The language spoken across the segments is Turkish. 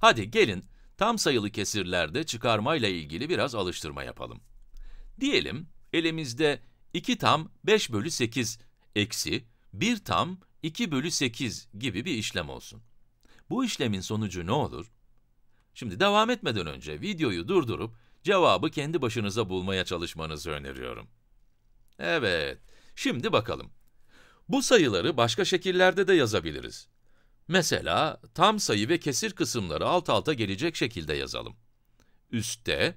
Hadi gelin tam sayılı kesirlerde çıkarmayla ilgili biraz alıştırma yapalım. Diyelim elimizde 2 tam 5 bölü 8 eksi 1 tam 2 bölü 8 gibi bir işlem olsun. Bu işlemin sonucu ne olur? Şimdi devam etmeden önce videoyu durdurup cevabı kendi başınıza bulmaya çalışmanızı öneriyorum. Evet, şimdi bakalım. Bu sayıları başka şekillerde de yazabiliriz. Mesela tam sayı ve kesir kısımları alt alta gelecek şekilde yazalım. Üste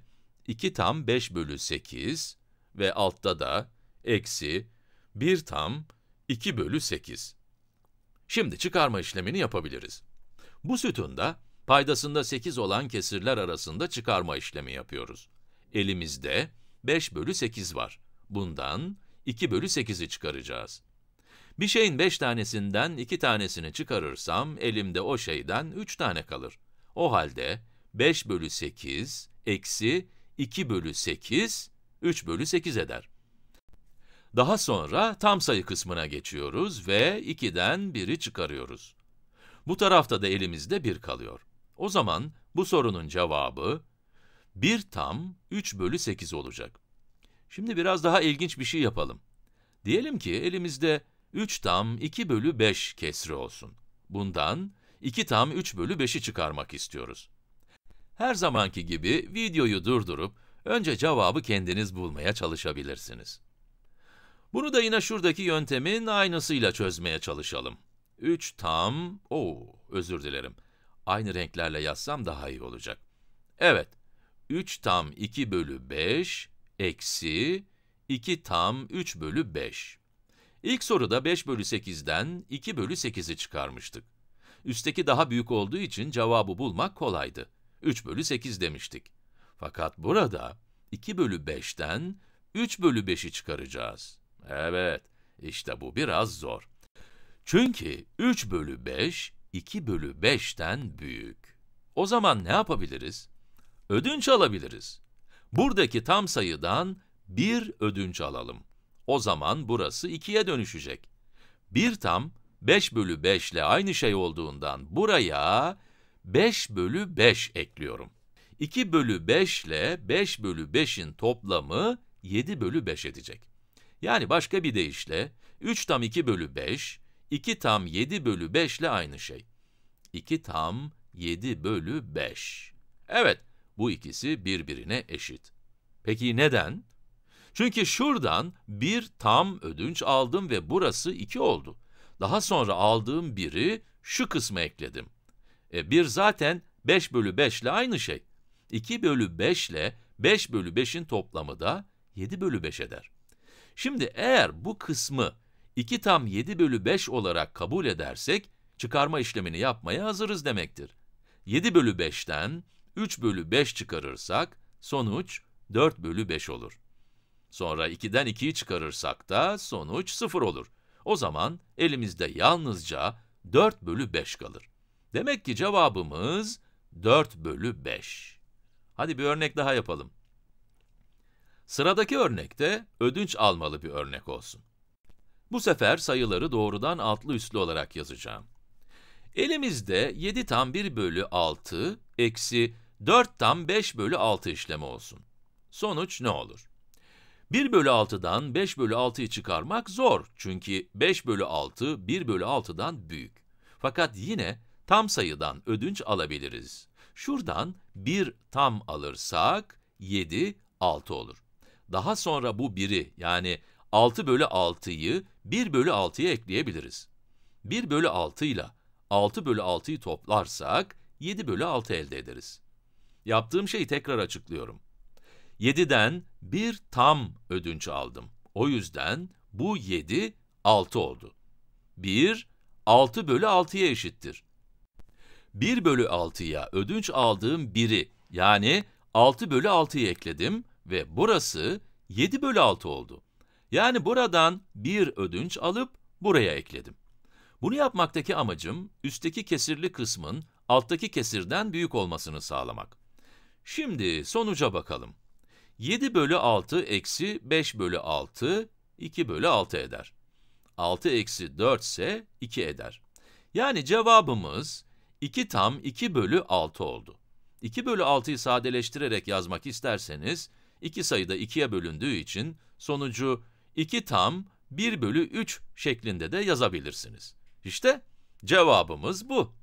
2 tam 5 bölü 8 ve altta da eksi 1 tam 2 bölü 8. Şimdi çıkarma işlemini yapabiliriz. Bu sütunda paydasında 8 olan kesirler arasında çıkarma işlemi yapıyoruz. Elimizde 5 bölü 8 var. Bundan 2 bölü 8'i çıkaracağız. Bir şeyin beş tanesinden iki tanesini çıkarırsam elimde o şeyden üç tane kalır. O halde 5 bölü 8 eksi 2 bölü 8, 3 bölü 8 eder. Daha sonra tam sayı kısmına geçiyoruz ve 2'den 1'i çıkarıyoruz. Bu tarafta da elimizde 1 kalıyor. O zaman bu sorunun cevabı 1 tam 3 bölü 8 olacak. Şimdi biraz daha ilginç bir şey yapalım. Diyelim ki elimizde 3 tam 2 bölü 5 kesri olsun. Bundan 2 tam 3 bölü 5'i çıkarmak istiyoruz. Her zamanki gibi videoyu durdurup önce cevabı kendiniz bulmaya çalışabilirsiniz. Bunu da yine şuradaki yöntemin aynısıyla çözmeye çalışalım. 3 tam, o özür dilerim. Aynı renklerle yazsam daha iyi olacak. Evet, 3 tam 2 bölü 5 eksi 2 tam 3 bölü 5. İlk soruda 5 bölü 8'den 2 bölü 8'i çıkarmıştık. Üstteki daha büyük olduğu için cevabı bulmak kolaydı. 3 bölü 8 demiştik. Fakat burada 2 bölü 5'ten 3 bölü 5'i çıkaracağız. Evet, işte bu biraz zor. Çünkü 3 bölü 5, 2 bölü 5'ten büyük. O zaman ne yapabiliriz? Ödünç alabiliriz. Buradaki tam sayıdan 1 ödünç alalım. O zaman burası 2'ye dönüşecek. 1 tam 5 bölü 5 ile aynı şey olduğundan buraya 5 bölü 5 ekliyorum. 2 bölü 5 ile 5 bölü 5'in toplamı 7 bölü 5 edecek. Yani başka bir deyişle 3 tam 2 bölü 5, 2 tam 7 bölü 5 ile aynı şey. 2 tam 7 bölü 5. Evet, bu ikisi birbirine eşit. Peki neden? Çünkü şuradan bir tam ödünç aldım ve burası 2 oldu. Daha sonra aldığım biri şu kısma ekledim. E 1 zaten 5 bölü 5 ile aynı şey. 2 bölü 5 ile 5 bölü 5'in toplamı da 7 bölü 5 eder. Şimdi eğer bu kısmı 2 tam 7 bölü 5 olarak kabul edersek, çıkarma işlemini yapmaya hazırız demektir. 7 bölü 5'ten 3 bölü 5 çıkarırsak, sonuç 4 bölü 5 olur. Sonra 2'den 2'yi çıkarırsak da sonuç 0 olur. O zaman elimizde yalnızca 4 bölü 5 kalır. Demek ki cevabımız 4 bölü 5. Hadi bir örnek daha yapalım. Sıradaki örnekte ödünç almalı bir örnek olsun. Bu sefer sayıları doğrudan altlı üstlü olarak yazacağım. Elimizde 7 tam 1 bölü 6 eksi 4 tam 5 bölü 6 işlemi olsun. Sonuç ne olur? 1 bölü 6'dan 5 bölü 6'yı çıkarmak zor. Çünkü 5 bölü 6, 1 bölü 6'dan büyük. Fakat yine tam sayıdan ödünç alabiliriz. Şuradan 1 tam alırsak 7, 6 olur. Daha sonra bu 1'i yani 6 bölü 6'yı 1 bölü 6'ya ekleyebiliriz. 1 bölü 6 ile 6 bölü 6'yı toplarsak 7 bölü 6 elde ederiz. Yaptığım şeyi tekrar açıklıyorum. 7'den bir tam ödünç aldım. O yüzden bu 7, 6 oldu. 1, 6 bölü 6'ya eşittir. 1 bölü 6'ya ödünç aldığım 1'i, yani 6 bölü 6'yı ekledim ve burası 7 bölü 6 oldu. Yani buradan 1 ödünç alıp buraya ekledim. Bunu yapmaktaki amacım, üstteki kesirli kısmın alttaki kesirden büyük olmasını sağlamak. Şimdi sonuca bakalım. 7 bölü 6 eksi 5 bölü 6, 2 bölü 6 eder. 6 eksi 4 ise 2 eder. Yani cevabımız 2 tam 2 bölü 6 oldu. 2 bölü 6'yı sadeleştirerek yazmak isterseniz, iki sayıda 2'ye bölündüğü için sonucu 2 tam 1 bölü 3 şeklinde de yazabilirsiniz. İşte cevabımız bu.